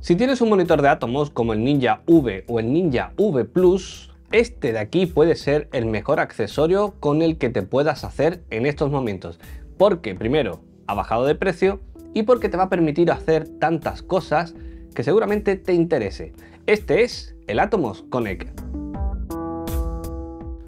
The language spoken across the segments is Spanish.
Si tienes un monitor de átomos como el Ninja V o el Ninja V Plus, este de aquí puede ser el mejor accesorio con el que te puedas hacer en estos momentos. Porque primero, ha bajado de precio y porque te va a permitir hacer tantas cosas que seguramente te interese. Este es el Atomos Connect.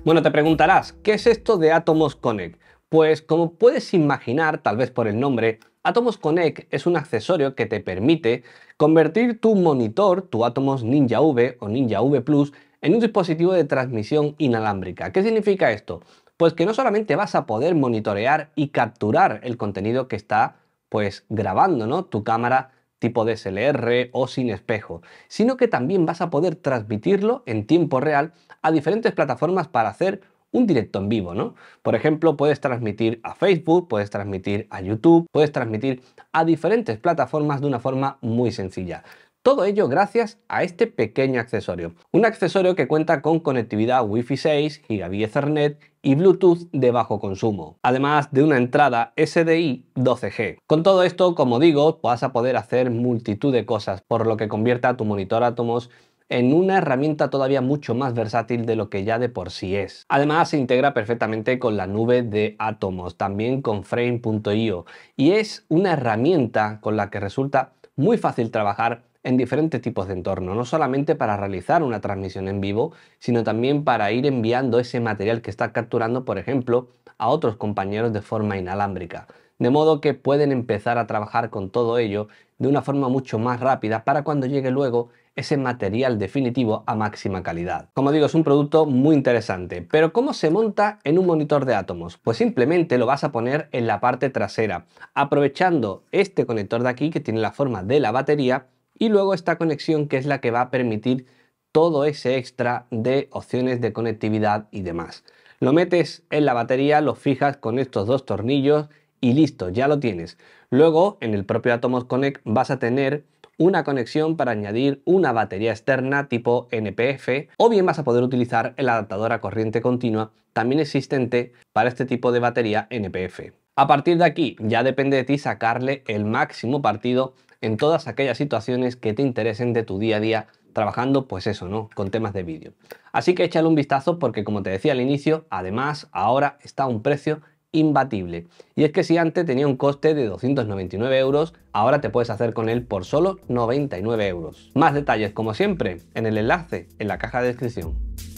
Bueno, te preguntarás, ¿qué es esto de Atomos Connect? Pues como puedes imaginar, tal vez por el nombre, Atomos Connect es un accesorio que te permite convertir tu monitor, tu Atomos Ninja V o Ninja V Plus, en un dispositivo de transmisión inalámbrica. ¿Qué significa esto? Pues que no solamente vas a poder monitorear y capturar el contenido que está pues grabando, ¿no? Tu cámara tipo DSLR o sin espejo, sino que también vas a poder transmitirlo en tiempo real a diferentes plataformas para hacer un directo en vivo, ¿no? Por ejemplo, puedes transmitir a Facebook, puedes transmitir a YouTube, puedes transmitir a diferentes plataformas de una forma muy sencilla. Todo ello gracias a este pequeño accesorio. Un accesorio que cuenta con conectividad Wi-Fi 6, Gigabit Ethernet y Bluetooth de bajo consumo, además de una entrada SDI 12G. Con todo esto, como digo, vas a poder hacer multitud de cosas, por lo que convierta tu monitor Atomos en una herramienta todavía mucho más versátil de lo que ya de por sí es. Además se integra perfectamente con la nube de átomos, también con Frame.io y es una herramienta con la que resulta muy fácil trabajar en diferentes tipos de entorno, no solamente para realizar una transmisión en vivo, sino también para ir enviando ese material que estás capturando, por ejemplo, a otros compañeros de forma inalámbrica. De modo que pueden empezar a trabajar con todo ello de una forma mucho más rápida para cuando llegue luego ese material definitivo a máxima calidad. Como digo, es un producto muy interesante, pero ¿cómo se monta en un monitor de átomos? Pues simplemente lo vas a poner en la parte trasera, aprovechando este conector de aquí que tiene la forma de la batería y luego esta conexión que es la que va a permitir todo ese extra de opciones de conectividad y demás. Lo metes en la batería, lo fijas con estos dos tornillos y listo, ya lo tienes. Luego, en el propio Atomos Connect vas a tener una conexión para añadir una batería externa tipo NPF o bien vas a poder utilizar el adaptador a corriente continua también existente para este tipo de batería NPF. A partir de aquí ya depende de ti sacarle el máximo partido en todas aquellas situaciones que te interesen de tu día a día trabajando pues eso, ¿no? Con temas de vídeo. Así que échale un vistazo porque como te decía al inicio, además ahora está a un precio imbatible. Y es que si antes tenía un coste de 299 euros, ahora te puedes hacer con él por solo 99 euros. Más detalles como siempre en el enlace en la caja de descripción.